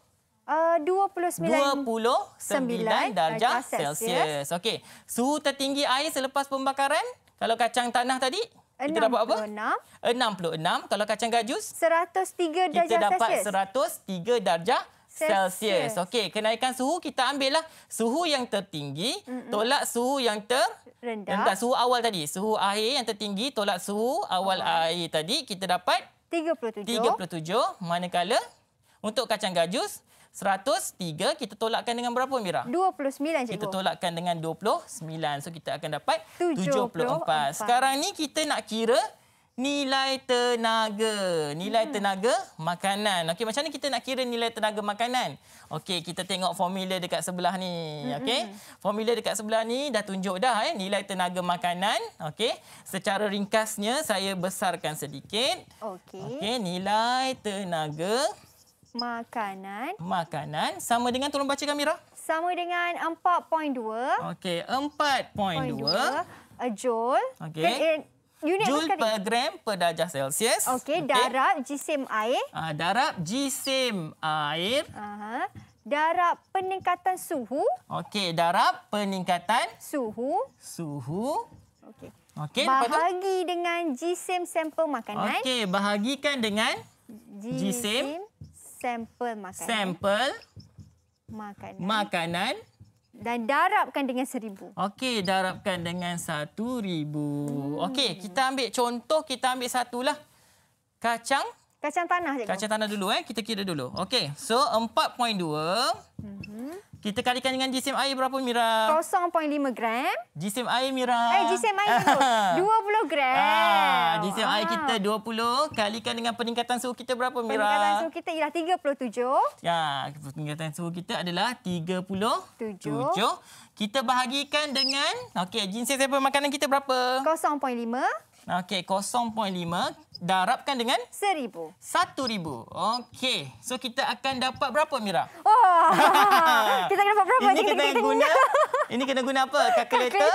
Uh, 29 29 darjah Celsius. Celsius. Okey. Suhu tertinggi air selepas pembakaran? Kalau kacang tanah tadi? Kita dapat apa? 66. 66 kalau kacang gajus. 103 darjah Celsius. Kita dapat Celsius. 103 darjah Celsius. Celsius. Okey, kenaikan suhu kita ambillah suhu yang tertinggi, mm -mm. tolak suhu yang ter rendah. rendah. Suhu awal tadi, suhu air yang tertinggi tolak suhu awal okay. air tadi kita dapat 37. 37 manakala untuk kacang gajus, 103 kita tolakkan dengan berapa Mira? 29 cikgu. Kita tolakkan dengan 29. So kita akan dapat 74. 74. Sekarang ni kita nak kira nilai tenaga. Nilai hmm. tenaga makanan. Okey macam mana kita nak kira nilai tenaga makanan? Okey kita tengok formula dekat sebelah ni. Hmm, okey. Hmm, hmm. Formula dekat sebelah ni dah tunjuk dah eh nilai tenaga makanan. Okey. Secara ringkasnya saya besarkan sedikit. Okey. Okey nilai tenaga Makanan. Makanan. Sama dengan, tolong baca Mira. Sama dengan 4.2. Okey, 4.2. A joule. Okey. Unit Joule per gram per darjah Celsius. Okey, okay. darab jisim air. Uh, darab jisim air. Uh Darab peningkatan suhu. Okey, darab peningkatan suhu. Suhu. Okey. Okey. bahagi dengan jisim sampel makanan. Okey, bahagikan dengan jisim, jisim sampel makanan. Sampel makanan. Makanan dan darabkan dengan seribu. Okey, darabkan dengan satu ribu. Hmm. Okey, kita ambil contoh, kita ambil satulah. Kacang. Kacang tanah cikgu. Kacang tanah dulu eh. Kita kira dulu. Okey. So 4.2. Mm -hmm. Kita kalikan dengan jisim air berapa Mira? 0.5 gram. Jisim air Mira. Eh jisim air dulu. 20 gram. Ah, jisim ah. air kita 20 kalikan dengan peningkatan suhu kita berapa Mira? Peningkatan suhu kita ialah 37. Ya, peningkatan suhu kita adalah 37. 7. Kita bahagikan dengan okey jisim sampel makanan kita berapa? 0.5. Okey, 0.5 darabkan dengan? Seribu. Satu ribu. Okey. So kita akan dapat berapa, Mira? Oh, kita akan dapat berapa? Ini kita, kita, kita, kita guna. ini kena guna apa? Kalkulator.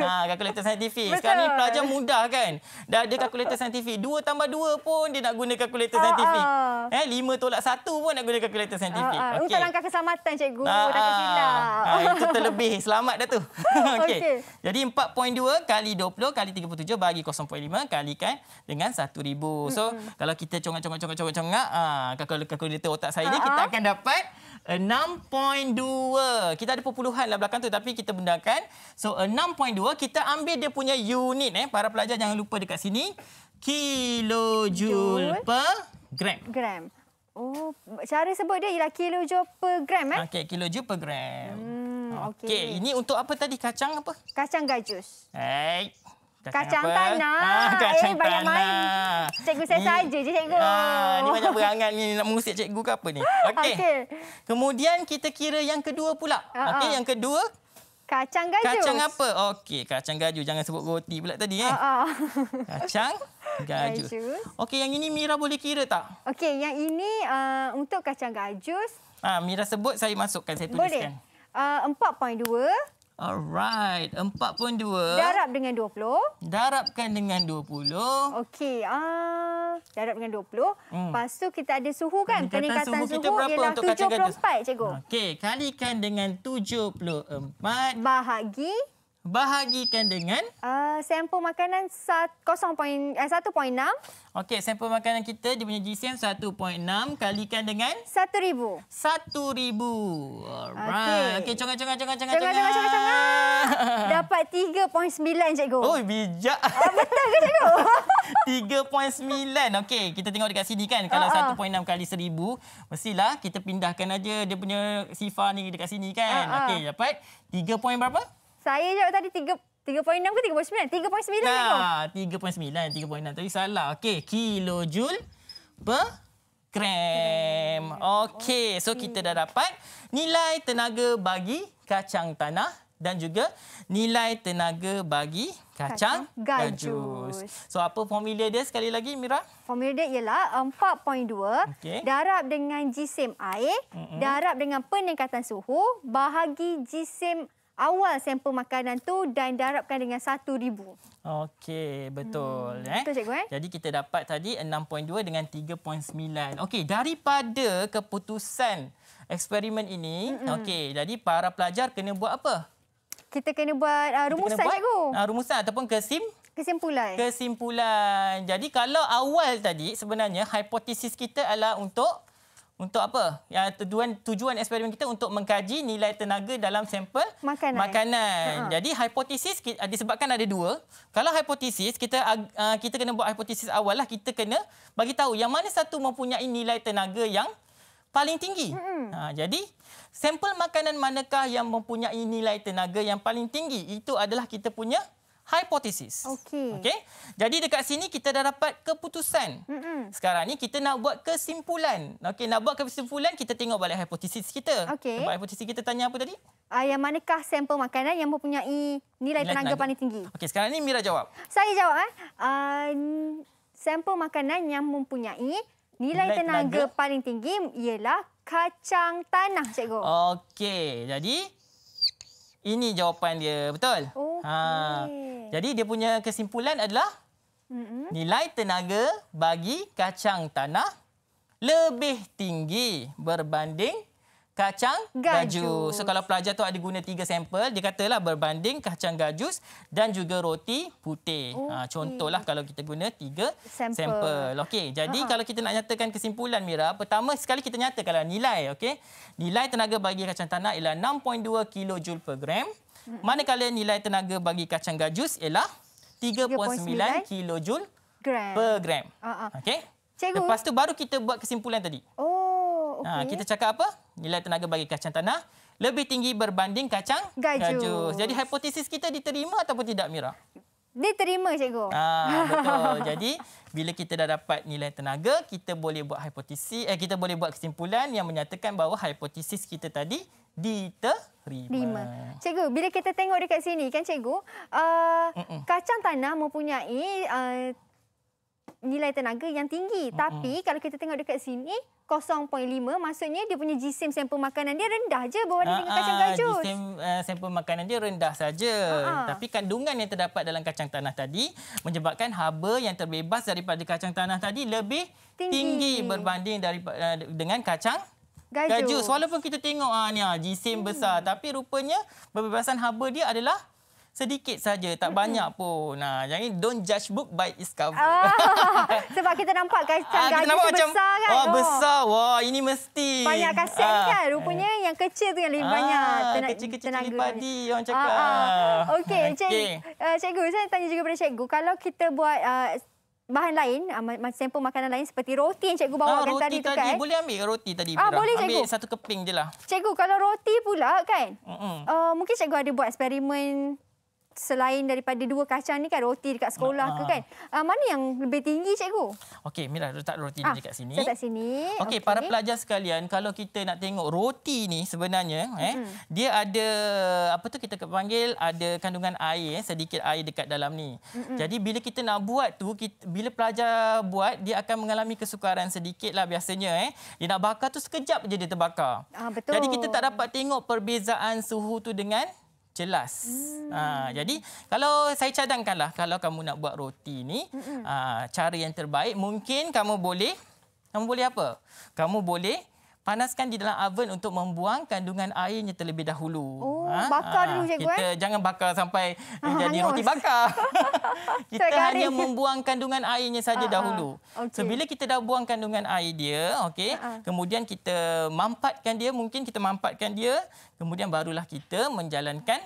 Kalkulator ha, saintifik. Betul. Sekarang ni pelajar mudah kan? Dah ada kalkulator saintifik. Dua tambah dua pun dia nak guna kalkulator ah, saintifik. Uh, uh. Eh, lima tolak satu pun nak guna kalkulator saintifik. Uh, ah, uh. Okay. Untuk langkah keselamatan, cikgu. Uh, tak uh. silap. Uh, itu terlebih. Selamat dah tu. Okey. Okay. Jadi 4.2 kali 20 kali 37 bagi 0.5 kalikan dengan satu ribu. So mm-hmm. kalau kita congak congak congak congak congak ah uh, kalkulator otak saya uh-huh. ni ah, kita ah. akan dapat 6.2. Kita ada perpuluhan lah belakang tu tapi kita bendakan. So 6.2 kita ambil dia punya unit eh para pelajar jangan lupa dekat sini kilojoule per gram. Gram. Oh, cara sebut dia ialah kilojoule per gram eh? Okey, kilojoule per gram. Hmm, okey. Okay. Ini untuk apa tadi? Kacang apa? Kacang gajus. Hei. Kacang tanah. Ha, ah, kacang eh, banyak tanah. main. Cikgu saya saja je cikgu. Ha, ni banyak berangan ni nak mengusik cikgu ke apa ni. Okey. Okay. Kemudian kita kira yang kedua pula. Uh-uh. Okey, yang kedua. Kacang gajus. Kacang apa? Okey, kacang gajus. Jangan sebut roti pula tadi. Eh. Uh-uh. Kacang gajus. Okey, yang ini Mira boleh kira tak? Okey, yang ini uh, untuk kacang gajus. Ha, Mira sebut, saya masukkan. Saya tuliskan. Boleh. Uh, 4.2. Alright, 42. Darab dengan 20. Darabkan dengan 20. Okey, ah, darab dengan 20. Hmm. Lepas tu kita ada suhu kan? Peningkatan, suhu, suhu kita berapa ialah untuk 74, cikgu. Okey, kalikan dengan 74. Bahagi bahagikan dengan uh, ah, sampel makanan 0.16. Eh, Okey, sampel makanan kita dia punya GCM 1.6 kalikan dengan 1000. 1000. Alright. Okey, okay, congat congat congat congat congat. Congat Dapat 3.9 cikgu. Oh, bijak. Ah, betul ke cikgu? 3.9. Okey, kita tengok dekat sini kan. Kalau uh-huh. Ah, 1.6 kali 1000, mestilah kita pindahkan aja dia punya sifar ni dekat sini kan. Uh-huh. Okey, dapat 3. berapa? Saya jawab tadi 3.6 ke 3.9? 3.9. Nah, 3.9, 3.6. Tapi salah. Okey, kilojoule per gram. Okey, so kita dah dapat nilai tenaga bagi kacang tanah dan juga nilai tenaga bagi kacang, kacang gajus. gajus. So apa formula dia sekali lagi Mira? Formula dia ialah 4.2 um, okay. darab dengan jisim air, mm -hmm. darab dengan peningkatan suhu bahagi jisim awal sampel makanan tu dan darabkan dengan 1000. Okey, betul hmm. eh. Betul cikgu eh. Jadi kita dapat tadi 6.2 dengan 3.9. Okey, daripada keputusan eksperimen ini, mm-hmm. okey, jadi para pelajar kena buat apa? Kita kena buat uh, rumusan kena buat, cikgu. Uh, rumusan ataupun kesim kesimpulan. Kesimpulan. Jadi kalau awal tadi sebenarnya hipotesis kita adalah untuk untuk apa? Ya, tujuan, tujuan eksperimen kita untuk mengkaji nilai tenaga dalam sampel makanan. makanan. Ha. Jadi hipotesis ah, disebabkan ada dua. Kalau hipotesis kita ah, kita kena buat hipotesis awal lah. Kita kena bagi tahu yang mana satu mempunyai nilai tenaga yang paling tinggi. Ha, jadi sampel makanan manakah yang mempunyai nilai tenaga yang paling tinggi? Itu adalah kita punya hypothesis. Okey. Okey. Jadi dekat sini kita dah dapat keputusan. Mm-mm. Sekarang ni kita nak buat kesimpulan. Okey, nak buat kesimpulan kita tengok balik hipotesis kita. Okay. Sebab hypothesis kita tanya apa tadi? Uh, yang manakah sampel makanan yang mempunyai nilai, nilai tenaga, tenaga paling tinggi? Okey, sekarang ni Mira jawab. Saya jawab eh. Uh, sampel makanan yang mempunyai nilai, nilai tenaga, tenaga paling tinggi ialah kacang tanah, cikgu. Okey. Jadi ini jawapan dia. Betul? Okay. Ha. Jadi dia punya kesimpulan adalah nilai tenaga bagi kacang tanah lebih tinggi berbanding kacang gajus. gajus. So kalau pelajar tu ada guna tiga sampel, dia katalah berbanding kacang gajus dan juga roti putih. Okay. Ha, contohlah kalau kita guna tiga sampel. sampel. Okey, jadi uh kalau kita nak nyatakan kesimpulan Mira, pertama sekali kita nyatakanlah nilai, okey. Nilai tenaga bagi kacang tanah ialah 6.2 kJ per gram. Hmm. Manakala nilai tenaga bagi kacang gajus ialah 3.9 kJ per gram. Uh -huh. Okey. Lepas tu baru kita buat kesimpulan tadi. Oh, ha, okey. Ha, kita cakap apa? nilai tenaga bagi kacang tanah lebih tinggi berbanding kacang gajus. gajus. Jadi hipotesis kita diterima ataupun tidak Mira? Diterima cikgu. Ah betul. Jadi bila kita dah dapat nilai tenaga, kita boleh buat hipotesis eh kita boleh buat kesimpulan yang menyatakan bahawa hipotesis kita tadi diterima. Lima. Cikgu, bila kita tengok dekat sini kan cikgu, uh, mm -mm. kacang tanah mempunyai uh, nilai tenaga yang tinggi. Uh-huh. Tapi kalau kita tengok dekat sini 0.5 maksudnya dia punya jisim sampel makanan dia rendah je berbanding uh dengan ah, kacang ah, gajus. Jisim uh, eh, sampel makanan dia rendah saja. Ah, tapi kandungan yang terdapat dalam kacang tanah tadi menyebabkan haba yang terbebas daripada kacang tanah tadi lebih tinggi, tinggi berbanding dari uh, eh, dengan kacang gajus. gajus. Walaupun kita tengok ah uh, ni jisim uh-huh. besar tapi rupanya pembebasan haba dia adalah sedikit saja tak banyak pun. Nah, jangan don't judge book by its cover. Oh, sebab kita nampak kacang ah, gaji nampak macam, besar kan. Wah, oh, besar. Wah, ini mesti. Banyak kaset ah. kan. Rupanya yang kecil tu yang lebih ah, banyak tenaga. Kecil-kecil tenaga. cili padi orang ah, cakap. Ah, ah. Okey, okay. Cik, uh, eh, cikgu. Saya tanya juga pada cikgu. Kalau kita buat uh, bahan lain, sampel makanan lain seperti roti yang cikgu bawa ah, tadi, tadi tu kan. Boleh ambil roti tadi? Ah, boleh cikgu. satu keping je lah. Cikgu, kalau roti pula kan, mm -mm. Uh, mungkin cikgu ada buat eksperimen selain daripada dua kacang ni kan roti dekat sekolah ha, ke ah. kan uh, mana yang lebih tinggi cikgu okey mira letak roti ha, ah, ni dekat sini letak sini okey okay. para pelajar sekalian kalau kita nak tengok roti ni sebenarnya eh hmm. dia ada apa tu kita panggil ada kandungan air eh, sedikit air dekat dalam ni hmm. jadi bila kita nak buat tu kita, bila pelajar buat dia akan mengalami kesukaran sedikit lah biasanya eh dia nak bakar tu sekejap je dia terbakar ha, betul. jadi kita tak dapat tengok perbezaan suhu tu dengan jelas. Hmm. Ha, jadi kalau saya cadangkanlah kalau kamu nak buat roti ni, hmm. ha, cara yang terbaik mungkin kamu boleh kamu boleh apa? Kamu boleh panaskan di dalam oven untuk membuang kandungan airnya terlebih dahulu. Oh, ha? bakar ha. dulu cikgu kita eh. jangan bakar sampai ah, jadi hanyos. roti bakar. kita Sekali. hanya membuang kandungan airnya saja ah, ah. dahulu. Okay. So bila kita dah buang kandungan air dia, okey, ah, ah, kemudian kita mampatkan dia, mungkin kita mampatkan dia, kemudian barulah kita menjalankan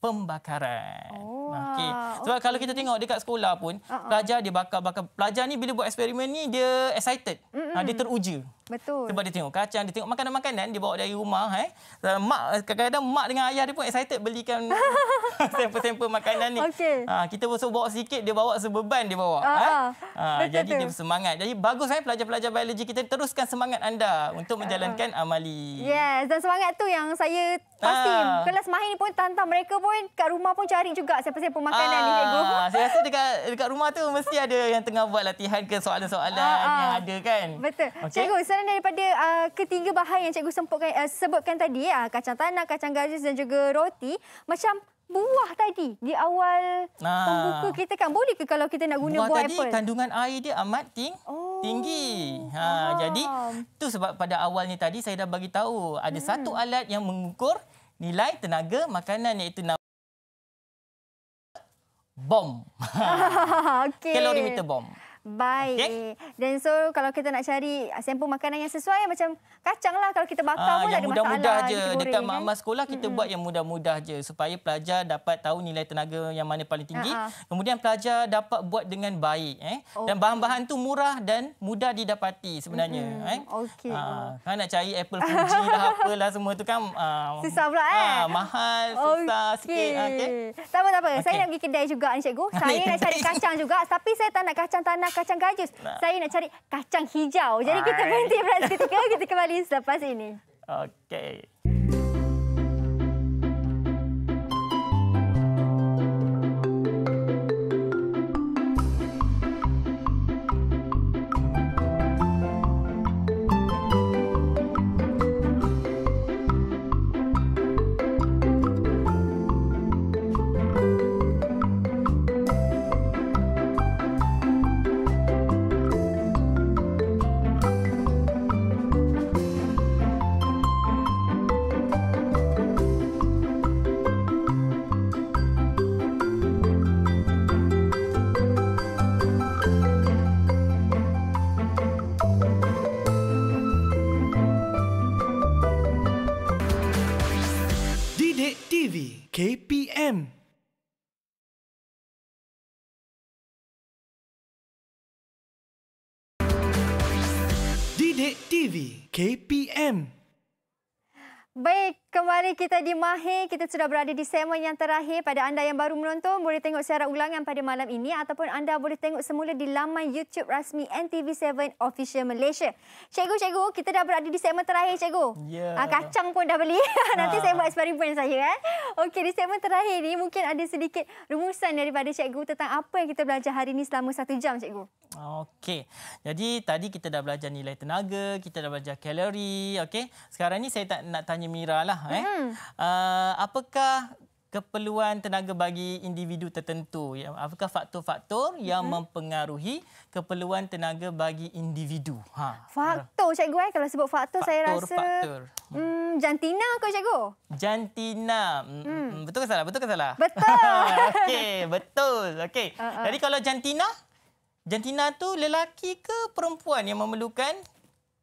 pembakaran. Oh, okey. Sebab okay. kalau kita tengok dekat sekolah pun, uh -uh. pelajar dia bakar-bakar. Pelajar ni bila buat eksperimen ni dia excited. Mm -mm. dia teruja. Betul. Sebab dia tengok kacang, dia tengok makanan-makanan dia bawa dari rumah eh. Mak kadang-kadang mak dengan ayah dia pun excited belikan sampel-sampel makanan ni. Okay. Ha, kita bosok bawa sikit dia bawa sebeban dia bawa. Uh ah, -huh. Eh. Ah. ha, betul jadi betul. dia bersemangat. Jadi bagus eh pelajar-pelajar biologi kita teruskan semangat anda untuk menjalankan uh ah. -huh. amali. Yes, dan semangat tu yang saya pasti uh. kelas mahir ni pun tantang mereka pun pun kat rumah pun cari juga siapa-siapa makanan ni cikgu. Ah, saya rasa dekat dekat rumah tu mesti ada yang tengah buat latihan ke soalan-soalan ah, ah. yang ada kan. Betul. Okay. Cikgu, selain daripada uh, ketiga bahan yang cikgu sempurkan, uh, eh, sebutkan tadi, uh, kacang tanah, kacang gajus dan juga roti, macam buah tadi di awal nah. pembuka kita kan boleh ke kalau kita nak guna buah, buah tadi, apple tadi kandungan air dia amat ting oh. tinggi ha ah. jadi tu sebab pada awal ni tadi saya dah bagi tahu ada hmm. satu alat yang mengukur nilai tenaga makanan iaitu bom. Kalorimeter bom. Baik. Okay. Dan so kalau kita nak cari sampel makanan yang sesuai macam kacang lah kalau kita bakar Aa, ah, pun yang ada mudah -mudah masalah. Mudah-mudah je. Dekat mak-mak eh. sekolah kita mm -hmm. buat yang mudah-mudah je. Supaya pelajar dapat tahu nilai tenaga yang mana paling tinggi. Uh ah, -huh. Ah. Kemudian pelajar dapat buat dengan baik. Eh. Okay. Dan oh. bahan-bahan tu murah dan mudah didapati sebenarnya. Mm -hmm. eh. Okey. Kan nak cari apple fuji lah apalah semua tu kan. Uh, susah pula kan? Eh? Mahal, susah okay. sikit. Okay. Tak apa-apa. Okay. Saya nak pergi kedai juga Encik Gu. Saya nak cari kacang juga. Tapi saya tak nak kacang tanah kacang gajus. Nah. Saya nak cari kacang hijau. Jadi Hai. Ah, kita eh. berhenti berat seketika. Kita kembali selepas ini. Okey. Okey. KPM. Didik TV KPM. Baik, Kembali kita di Mahir. Kita sudah berada di segmen yang terakhir. Pada anda yang baru menonton, boleh tengok siaran ulangan pada malam ini ataupun anda boleh tengok semula di laman YouTube rasmi NTV7 Official Malaysia. Cikgu-cikgu, kita dah berada di segmen terakhir, cikgu. Yeah. Ya. Kacang pun dah beli. Nanti saya ah. buat sebarang pun saya. Kan? Okey, di segmen terakhir ini mungkin ada sedikit rumusan daripada cikgu tentang apa yang kita belajar hari ini selama satu jam, cikgu. Okey. Jadi tadi kita dah belajar nilai tenaga, kita dah belajar kalori, okey. Sekarang ni saya tak nak tanya Mira lah. Lah, eh. Uh, apakah keperluan tenaga bagi individu tertentu? Ya, apakah faktor-faktor hmm. yang mempengaruhi keperluan tenaga bagi individu? Ha. Faktor, cikgu eh. Kalau sebut faktor, faktor saya rasa faktor. Hmm, jantina kau cikgu. Jantina. Hmm, hmm. hmm. Betul ke salah? Betul ke salah? Betul. Okey, betul. Okey. Uh, uh. Jadi kalau jantina Jantina tu lelaki ke perempuan yang memerlukan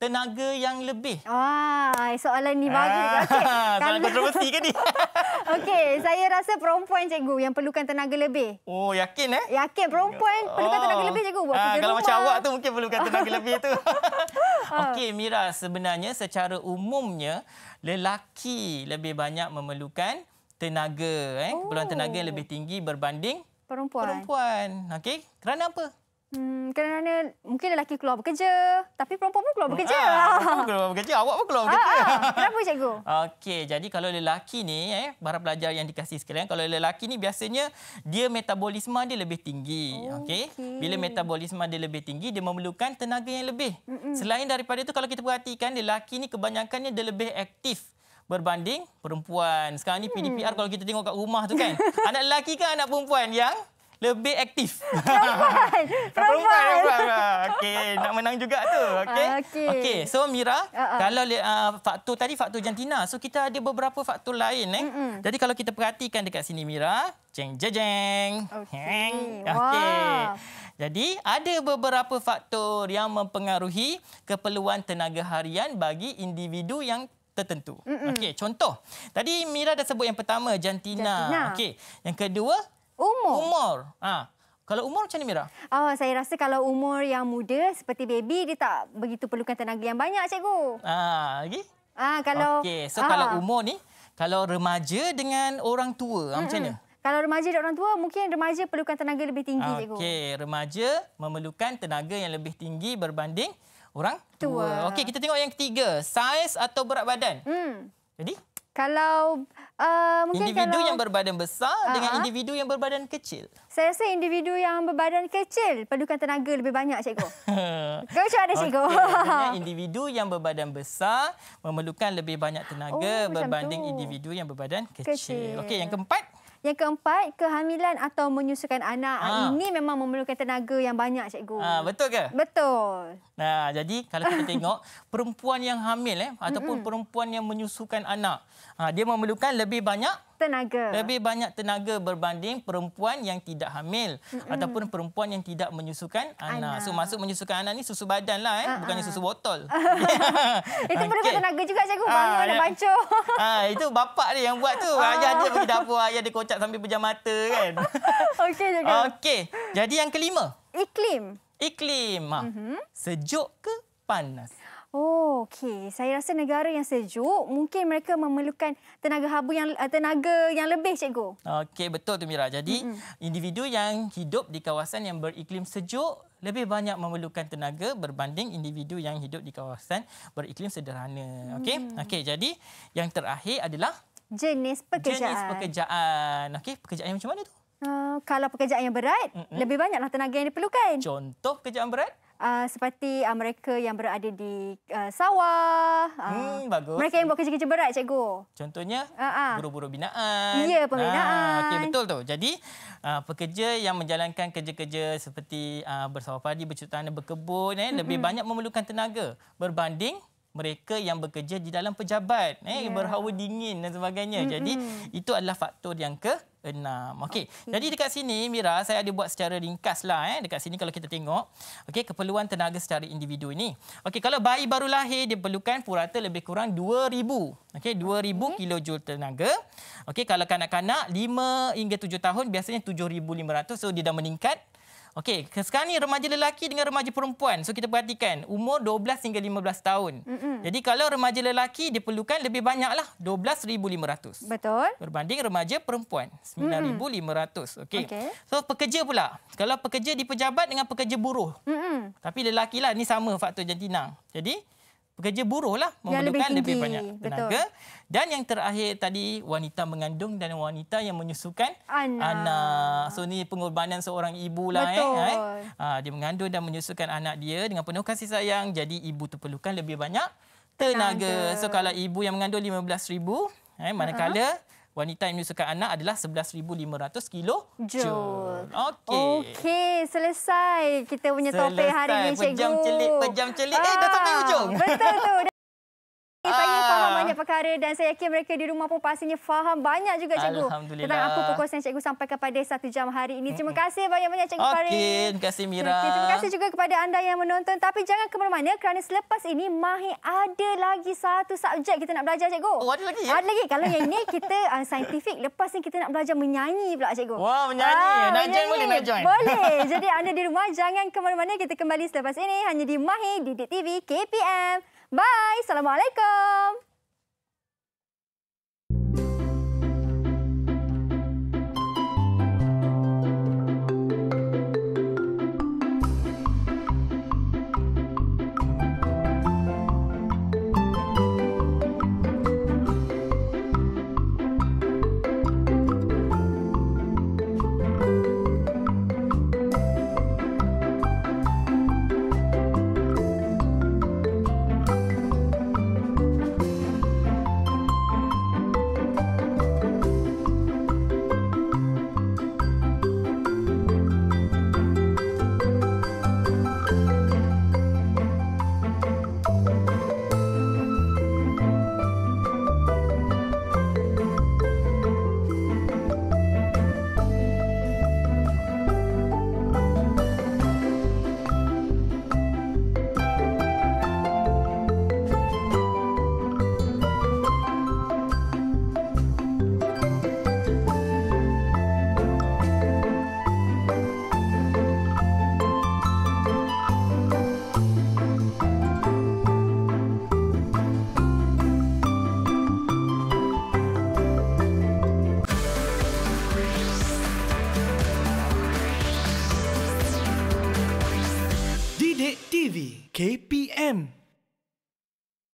tenaga yang lebih. Ah, soalan ni bagus. Ah, okay. Soalan kontroversi ke ni? Okey, saya rasa perempuan cikgu yang perlukan tenaga lebih. Oh, yakin eh? Yakin perempuan oh. perlukan tenaga ah. lebih cikgu buat ah, kerja kalau rumah. macam awak tu mungkin perlukan tenaga lebih tu. Ah. Okey, Mira, sebenarnya secara umumnya lelaki lebih banyak memerlukan tenaga eh, oh. keperluan tenaga yang lebih tinggi berbanding perempuan. Perempuan. Okay, kerana apa? Hmm, kerana mungkin lelaki keluar bekerja, tapi perempuan pun keluar hmm. bekerja. Ah, perempuan ha. keluar bekerja, awak pun keluar ah, bekerja. Ha, ha. Kenapa cikgu? Okey, jadi kalau lelaki ni, eh, para pelajar yang dikasih sekalian, kalau lelaki ni biasanya dia metabolisme dia lebih tinggi. Okey. Okay. Bila metabolisme dia lebih tinggi, dia memerlukan tenaga yang lebih. Mm-mm. Selain daripada itu, kalau kita perhatikan, lelaki ni kebanyakannya dia lebih aktif berbanding perempuan. Sekarang ni PDPR hmm. kalau kita tengok kat rumah tu kan. anak lelaki ke anak perempuan yang lebih aktif. Perempuan. Perempuan. perempuan. perempuan. Ah, perempuan. Okey, nak menang juga tu. Okey. Ah, okey, okay. so Mira, uh-uh. kalau uh, faktor tadi faktor jantina. So kita ada beberapa faktor lain eh. Mm-mm. Jadi kalau kita perhatikan dekat sini Mira, jeng jeng. jeng. Heng. Okay. Okey. Wow. Jadi ada beberapa faktor yang mempengaruhi keperluan tenaga harian bagi individu yang tertentu. Okey, contoh. Tadi Mira dah sebut yang pertama jantina. jantina. Okey, yang kedua Umur. Umur. Ha. Kalau umur macam ni Mira? Ah, oh, saya rasa kalau umur yang muda seperti baby dia tak begitu perlukan tenaga yang banyak cikgu. Ah, lagi? Ah, kalau Okey, so ah. kalau umur ni kalau remaja dengan orang tua hmm, macam mana? Kalau remaja dan orang tua mungkin remaja perlukan tenaga lebih tinggi okay. Ah, cikgu. Okey, remaja memerlukan tenaga yang lebih tinggi berbanding orang tua. tua. Okey, kita tengok yang ketiga, saiz atau berat badan. Hmm. Jadi, kalau uh, mungkin individu kalau... yang berbadan besar uh-huh. dengan ah. individu yang berbadan kecil. Saya rasa individu yang berbadan kecil perlukan tenaga lebih banyak cikgu. Kau macam mana cikgu? Okay. individu yang berbadan besar memerlukan lebih banyak tenaga oh, berbanding individu yang berbadan kecil. kecil. Okey, yang keempat yang keempat, kehamilan atau menyusukan anak. Ha. Ini memang memerlukan tenaga yang banyak, cikgu. Ha, betul ke? Betul. Nah, jadi kalau kita tengok perempuan yang hamil eh ataupun mm -hmm. perempuan yang menyusukan anak, ha, dia memerlukan lebih banyak tenaga. Lebih banyak tenaga berbanding perempuan yang tidak hamil mm-hmm. ataupun perempuan yang tidak menyusukan anak. anak. So masuk menyusukan anak ni susu badan lah eh, uh-huh. bukannya ah, ah. susu botol. itu perlu okay. tenaga juga cikgu, ah, bangun ya. dan bancuh. Ah, itu bapak dia yang buat tu. Ayah dia pergi dapur, ayah dia kocak sambil pejam mata kan. Okey cikgu. Okey. Jadi yang kelima. Iklim. Iklim. Mm-hmm. Sejuk ke panas? Oh, okey. Saya rasa negara yang sejuk, mungkin mereka memerlukan tenaga habu yang eh, tenaga yang lebih, cikgu. Okey, betul tu Mira. Jadi, mm-hmm. individu yang hidup di kawasan yang beriklim sejuk lebih banyak memerlukan tenaga berbanding individu yang hidup di kawasan beriklim sederhana. Okey. Mm. Okey, jadi yang terakhir adalah jenis pekerjaan. Jenis pekerjaan. Okey, pekerjaan yang macam mana tu? Uh, kalau pekerjaan yang berat, mm-hmm. lebih banyaklah tenaga yang diperlukan. Contoh pekerjaan berat? Uh, seperti uh, mereka yang berada di uh, sawah. Uh, hmm, bagus. Mereka yang buat kerja-kerja berat, cikgu. Contohnya, buru-buru uh -huh. binaan. Ya, pembinaan. Nah, okay, betul tu. Jadi, uh, pekerja yang menjalankan kerja-kerja seperti uh, bersawah padi, bercut tanah, berkebun, eh, mm -hmm. lebih banyak memerlukan tenaga berbanding mereka yang bekerja di dalam pejabat, eh, yeah. berhawa dingin dan sebagainya. Mm -hmm. Jadi, itu adalah faktor yang ke enam. Okey. Okay. Jadi dekat sini Mira saya ada buat secara ringkas lah eh. Dekat sini kalau kita tengok. Okey keperluan tenaga secara individu ini. Okey kalau bayi baru lahir dia perlukan purata lebih kurang dua ribu. Okey dua ribu kilojul tenaga. Okey kalau kanak-kanak 5 hingga tujuh tahun biasanya tujuh 7500. So dia dah meningkat Okey, sekarang ni remaja lelaki dengan remaja perempuan. So kita perhatikan umur 12 hingga 15 tahun. Mm-mm. Jadi kalau remaja lelaki diperlukan lebih banyaklah 12,500. Betul. Berbanding remaja perempuan 9,500. Okey. Okay. So pekerja pula. Kalau pekerja di pejabat dengan pekerja buruh. Mm-mm. Tapi lelaki lah ni sama faktor jantina. Jadi pekerja buruh lah memerlukan lebih, lebih banyak tenaga. Betul. Dan yang terakhir tadi wanita mengandung dan wanita yang menyusukan anak. anak. So ni pengorbanan seorang ibu lah. Eh. Betul. Eh, eh. Ha, dia mengandung dan menyusukan anak dia dengan penuh kasih sayang. Jadi ibu tu perlukan lebih banyak tenaga. tenaga. So kalau ibu yang mengandung RM15,000, eh, manakala uh-huh wanita yang menyusukan anak adalah 11,500 kilo joule. Okey. Okey, selesai kita punya selesai. topik hari ini, Cikgu. Selesai, pejam celik, pejam celik. Ah, eh, dah sampai ujung. Ah, betul tu. Saya eh, faham ah. banyak perkara dan saya yakin mereka di rumah pun pastinya faham banyak juga cikgu. Alhamdulillah. Tentang apa perkongsian cikgu sampai kepada satu jam hari ini. Terima kasih banyak-banyak cikgu okay, Farid. Terima kasih Mira. Okay, terima kasih juga kepada anda yang menonton. Tapi jangan ke mana-mana kerana selepas ini Mahi ada lagi satu subjek kita nak belajar cikgu. Oh, ada lagi? Ya? Ada lagi. Kalau yang ini kita uh, ah, saintifik. Lepas ini kita nak belajar menyanyi pula cikgu. Wah, wow, menyanyi. Ah, nak join boleh nak join? Boleh. Jadi anda di rumah jangan ke mana-mana. Kita kembali selepas ini hanya di Mahi, Didik TV, KPM. Bye. Assalamualaikum.